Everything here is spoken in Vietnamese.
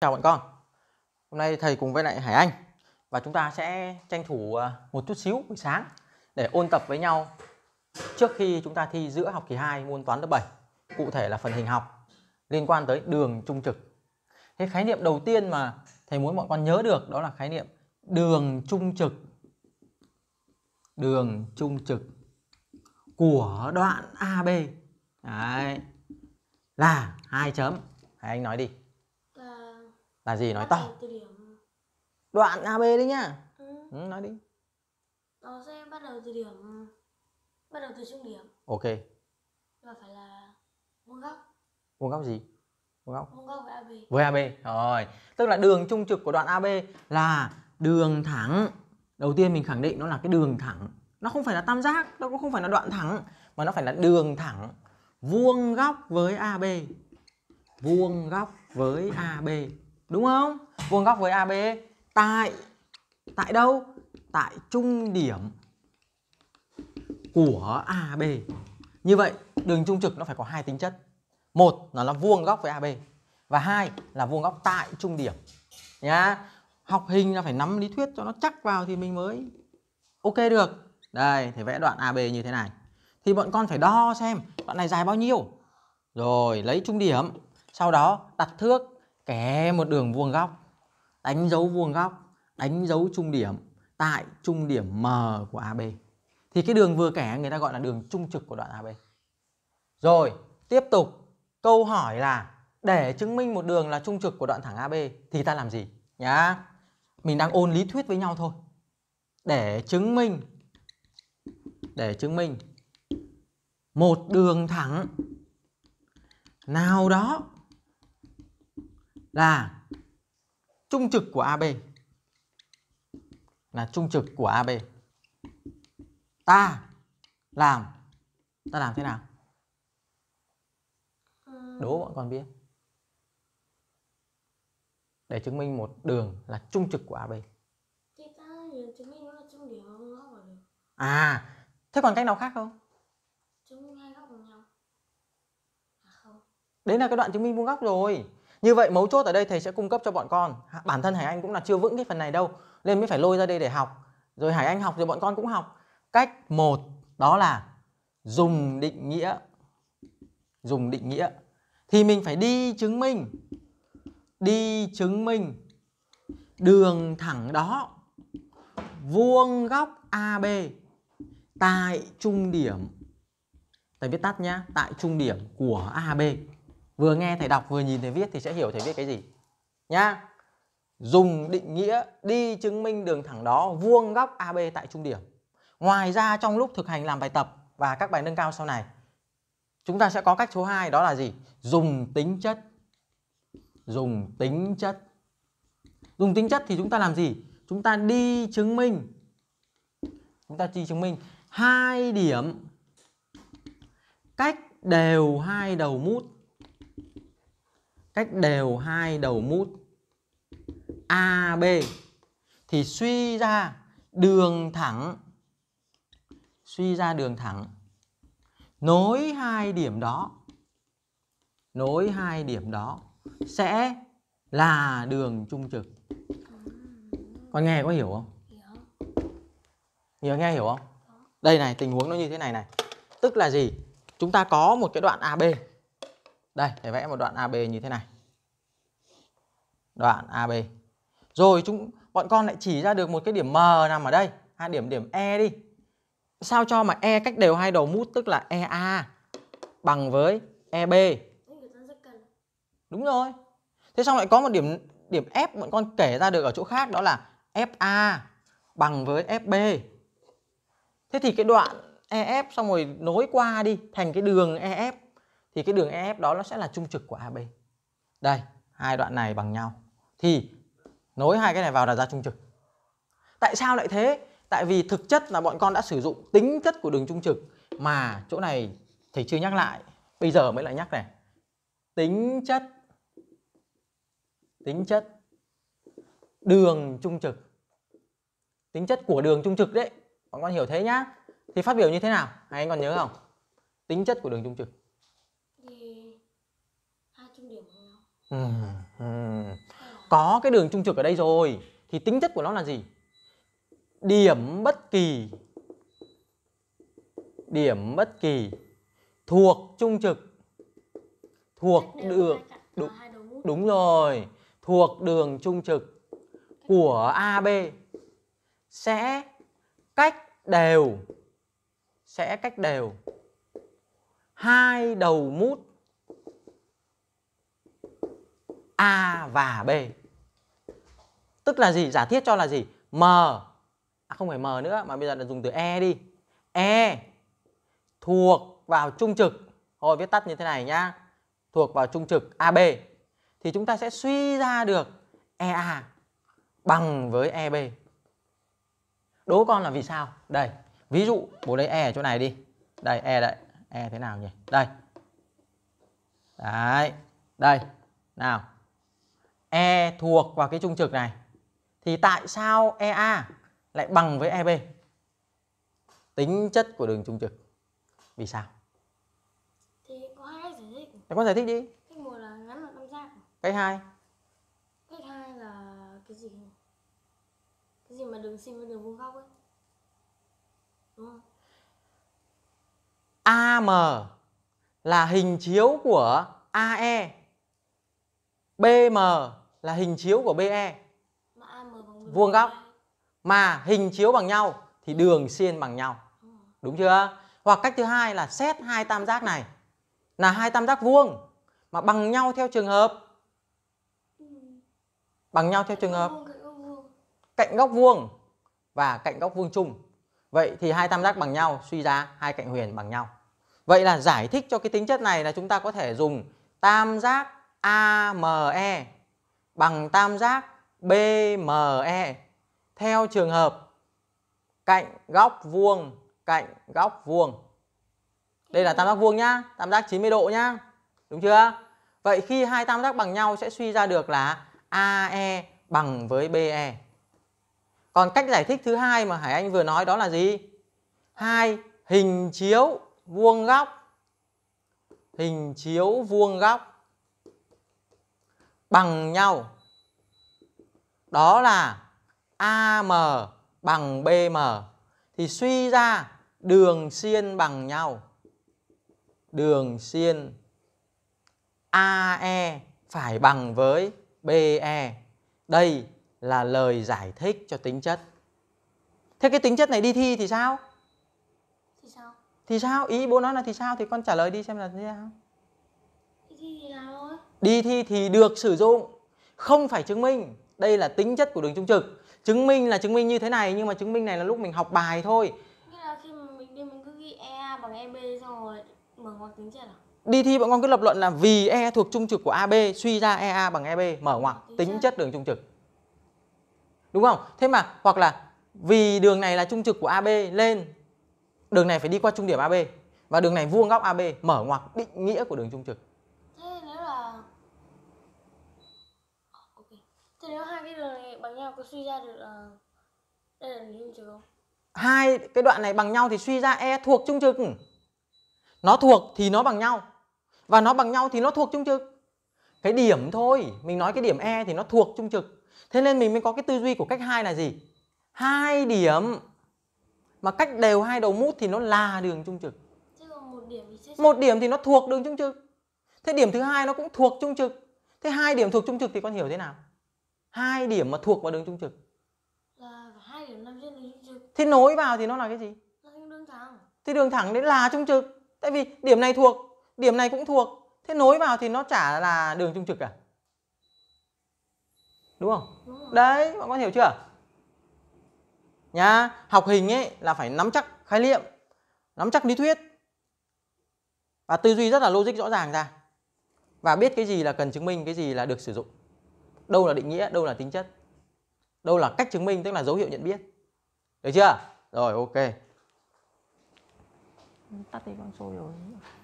Chào bạn con Hôm nay thầy cùng với lại Hải Anh Và chúng ta sẽ tranh thủ à, một chút xíu buổi sáng Để ôn tập với nhau Trước khi chúng ta thi giữa học kỳ 2 môn toán lớp 7 Cụ thể là phần hình học Liên quan tới đường trung trực Thế khái niệm đầu tiên mà thầy muốn mọi con nhớ được Đó là khái niệm đường trung trực Đường trung trực Của đoạn AB Đấy. Là hai chấm Hải Anh nói đi là gì nói to đoạn ab đi nhá ừ. Ừ, nói đi nó sẽ bắt đầu từ điểm bắt đầu từ trung điểm ok và phải là vuông góc vuông góc gì vuông góc vuông góc với ab với ab rồi tức là đường trung trực của đoạn ab là đường thẳng đầu tiên mình khẳng định nó là cái đường thẳng nó không phải là tam giác nó cũng không phải là đoạn thẳng mà nó phải là đường thẳng vuông góc với ab vuông góc với ab Đúng không? Vuông góc với AB tại tại đâu? Tại trung điểm của AB. Như vậy, đường trung trực nó phải có hai tính chất. Một là nó vuông góc với AB và hai là vuông góc tại trung điểm. Nhá. Học hình là phải nắm lý thuyết cho nó chắc vào thì mình mới ok được. Đây, thì vẽ đoạn AB như thế này. Thì bọn con phải đo xem đoạn này dài bao nhiêu. Rồi lấy trung điểm, sau đó đặt thước Kẻ một đường vuông góc Đánh dấu vuông góc Đánh dấu trung điểm Tại trung điểm M của AB Thì cái đường vừa kẻ người ta gọi là đường trung trực của đoạn AB Rồi tiếp tục Câu hỏi là Để chứng minh một đường là trung trực của đoạn thẳng AB Thì ta làm gì nhá Mình đang ôn lý thuyết với nhau thôi Để chứng minh Để chứng minh Một đường thẳng Nào đó là trung trực của AB là trung trực của AB ta làm ta làm thế nào ờ. đố bọn con biết để chứng minh một đường là trung trực của AB à thế còn cách nào khác à, không đấy là cái đoạn chứng minh vuông góc rồi như vậy mấu chốt ở đây thầy sẽ cung cấp cho bọn con Bản thân Hải Anh cũng là chưa vững cái phần này đâu Nên mới phải lôi ra đây để học Rồi Hải Anh học rồi bọn con cũng học Cách một đó là dùng định nghĩa Dùng định nghĩa Thì mình phải đi chứng minh Đi chứng minh Đường thẳng đó Vuông góc AB Tại trung điểm Thầy viết tắt nhá Tại trung điểm của AB vừa nghe thầy đọc vừa nhìn thầy viết thì sẽ hiểu thầy viết cái gì nhá dùng định nghĩa đi chứng minh đường thẳng đó vuông góc AB tại trung điểm ngoài ra trong lúc thực hành làm bài tập và các bài nâng cao sau này chúng ta sẽ có cách số 2 đó là gì dùng tính chất dùng tính chất dùng tính chất thì chúng ta làm gì chúng ta đi chứng minh chúng ta đi chứng minh hai điểm cách đều hai đầu mút cách đều hai đầu mút AB thì suy ra đường thẳng suy ra đường thẳng nối hai điểm đó nối hai điểm đó sẽ là đường trung trực con nghe có hiểu không hiểu nghe hiểu không đây này tình huống nó như thế này này tức là gì chúng ta có một cái đoạn AB đây, để vẽ một đoạn AB như thế này. Đoạn AB. Rồi chúng bọn con lại chỉ ra được một cái điểm M nằm ở đây, hai điểm điểm E đi. Sao cho mà E cách đều hai đầu mút tức là EA bằng với EB. Đúng rồi. Thế xong lại có một điểm điểm F bọn con kể ra được ở chỗ khác đó là FA bằng với FB. Thế thì cái đoạn EF xong rồi nối qua đi thành cái đường EF thì cái đường EF đó nó sẽ là trung trực của AB. Đây, hai đoạn này bằng nhau. Thì nối hai cái này vào là ra trung trực. Tại sao lại thế? Tại vì thực chất là bọn con đã sử dụng tính chất của đường trung trực mà chỗ này thầy chưa nhắc lại, bây giờ mới lại nhắc này. Tính chất tính chất đường trung trực. Tính chất của đường trung trực đấy. Bọn con hiểu thế nhá. Thì phát biểu như thế nào? Hai anh còn nhớ không? Tính chất của đường trung trực trung điểm ừ, ừ. có cái đường trung trực ở đây rồi thì tính chất của nó là gì điểm bất kỳ điểm bất kỳ thuộc trung trực thuộc đường đúng, đúng rồi thuộc đường trung trực của AB sẽ cách đều sẽ cách đều hai đầu mút A và B. Tức là gì? Giả thiết cho là gì? M à, không phải M nữa mà bây giờ là dùng từ E đi. E thuộc vào trung trực. Rồi viết tắt như thế này nhá. Thuộc vào trung trực AB thì chúng ta sẽ suy ra được EA bằng với EB. Đố con là vì sao? Đây, ví dụ bố lấy E ở chỗ này đi. Đây E đấy e thế nào nhỉ đây đấy đây nào e thuộc vào cái trung trực này thì tại sao ea lại bằng với eb tính chất của đường trung trực vì sao thì có hai cách giải thích thì con giải thích đi cách một là ngắn là tam giác cách hai cách hai là cái gì cái gì mà đường sin với đường vuông góc ấy đúng không AM là hình chiếu của AE. BM là hình chiếu của BE. Vuông góc e. mà hình chiếu bằng nhau thì đường xiên bằng nhau. Ừ. Đúng chưa? Hoặc cách thứ hai là xét hai tam giác này là hai tam giác vuông mà bằng nhau theo trường hợp. Ừ. Bằng nhau theo trường hợp. Cạnh góc vuông và cạnh góc vuông chung. Vậy thì hai tam giác bằng nhau suy ra hai cạnh huyền bằng nhau. Vậy là giải thích cho cái tính chất này là chúng ta có thể dùng tam giác AME bằng tam giác BME theo trường hợp cạnh góc vuông cạnh góc vuông. Đây là tam giác vuông nhá, tam giác 90 độ nhá. Đúng chưa? Vậy khi hai tam giác bằng nhau sẽ suy ra được là AE bằng với BE. Còn cách giải thích thứ hai mà Hải Anh vừa nói đó là gì? Hai hình chiếu vuông góc hình chiếu vuông góc bằng nhau đó là AM bằng BM thì suy ra đường xiên bằng nhau đường xiên AE phải bằng với BE đây là lời giải thích cho tính chất thế cái tính chất này đi thi thì sao thì sao ý bố nói là thì sao thì con trả lời đi xem là thế nào đi thi thì được sử dụng không phải chứng minh đây là tính chất của đường trung trực chứng minh là chứng minh như thế này nhưng mà chứng minh này là lúc mình học bài thôi đi e e à? đi thi bọn con cứ lập luận là vì e thuộc trung trực của ab suy ra ea bằng eb mở ngoặc tính, tính chất. chất đường trung trực đúng không thế mà hoặc là vì đường này là trung trực của ab lên đường này phải đi qua trung điểm AB và đường này vuông góc AB mở ngoặc định nghĩa của đường trung trực. Thế nếu là ok. Thế nếu hai cái đường này bằng nhau có suy ra được là đây là đường trung trực không? Hai cái đoạn này bằng nhau thì suy ra E thuộc trung trực. Nó thuộc thì nó bằng nhau. Và nó bằng nhau thì nó thuộc trung trực. Cái điểm thôi, mình nói cái điểm E thì nó thuộc trung trực. Thế nên mình mới có cái tư duy của cách hai là gì? Hai điểm mà cách đều hai đầu mút thì nó là đường trung trực một điểm, thì nó thuộc đường trung trực thế điểm thứ hai nó cũng thuộc trung trực thế hai điểm thuộc trung trực thì con hiểu thế nào hai điểm mà thuộc vào đường trung trực là hai điểm nằm trên đường trung trực thế nối vào thì nó là cái gì đường thẳng thì đường thẳng đấy là trung trực tại vì điểm này thuộc điểm này cũng thuộc thế nối vào thì nó chả là đường trung trực à đúng không đúng rồi. đấy bạn con hiểu chưa nhá học hình ấy là phải nắm chắc khái niệm nắm chắc lý thuyết và tư duy rất là logic rõ ràng ra và biết cái gì là cần chứng minh cái gì là được sử dụng đâu là định nghĩa đâu là tính chất đâu là cách chứng minh tức là dấu hiệu nhận biết được chưa rồi ok tắt đi con số rồi